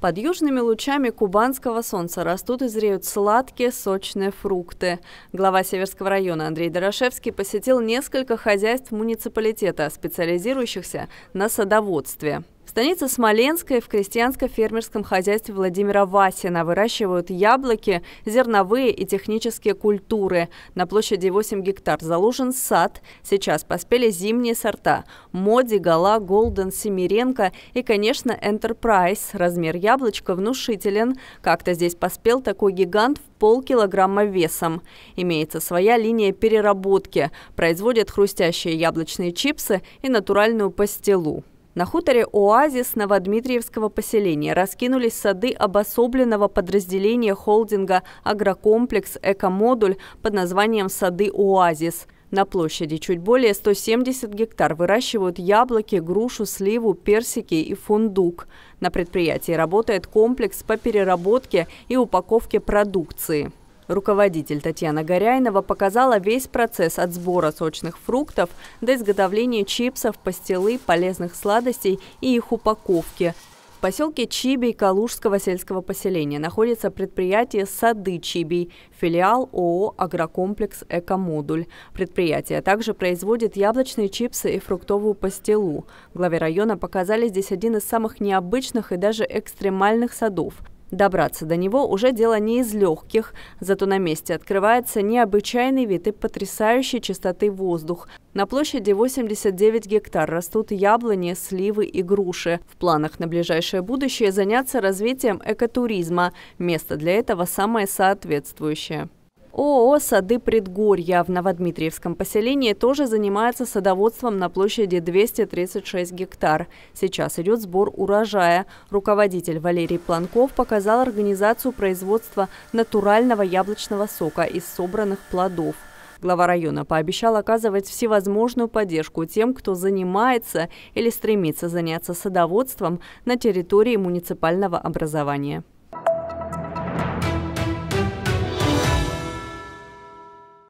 Под южными лучами кубанского солнца растут и зреют сладкие, сочные фрукты. Глава Северского района Андрей Дорошевский посетил несколько хозяйств муниципалитета, специализирующихся на садоводстве. Станица Смоленская в крестьянско-фермерском хозяйстве Владимира Васина выращивают яблоки, зерновые и технические культуры. На площади 8 гектар заложен сад. Сейчас поспели зимние сорта – Моди, Гала, Голден, Семиренко и, конечно, Enterprise. Размер яблочка внушителен. Как-то здесь поспел такой гигант в полкилограмма весом. Имеется своя линия переработки. Производят хрустящие яблочные чипсы и натуральную пастилу. На хуторе «Оазис» Новодмитриевского поселения раскинулись сады обособленного подразделения холдинга «Агрокомплекс Экомодуль» под названием «Сады Оазис». На площади чуть более 170 гектар выращивают яблоки, грушу, сливу, персики и фундук. На предприятии работает комплекс по переработке и упаковке продукции. Руководитель Татьяна Горяйнова показала весь процесс от сбора сочных фруктов до изготовления чипсов, пастилы, полезных сладостей и их упаковки. В поселке Чибий Калужского сельского поселения находится предприятие «Сады Чибий», филиал ООО «Агрокомплекс Экомодуль». Предприятие также производит яблочные чипсы и фруктовую пастилу. Главе района показали здесь один из самых необычных и даже экстремальных садов – Добраться до него уже дело не из легких, зато на месте открывается необычайный вид и потрясающей чистоты воздух. На площади 89 гектар растут яблони, сливы и груши. В планах на ближайшее будущее заняться развитием экотуризма. Место для этого самое соответствующее. ООО «Сады Предгорья» в Новодмитриевском поселении тоже занимается садоводством на площади 236 гектар. Сейчас идет сбор урожая. Руководитель Валерий Планков показал организацию производства натурального яблочного сока из собранных плодов. Глава района пообещал оказывать всевозможную поддержку тем, кто занимается или стремится заняться садоводством на территории муниципального образования.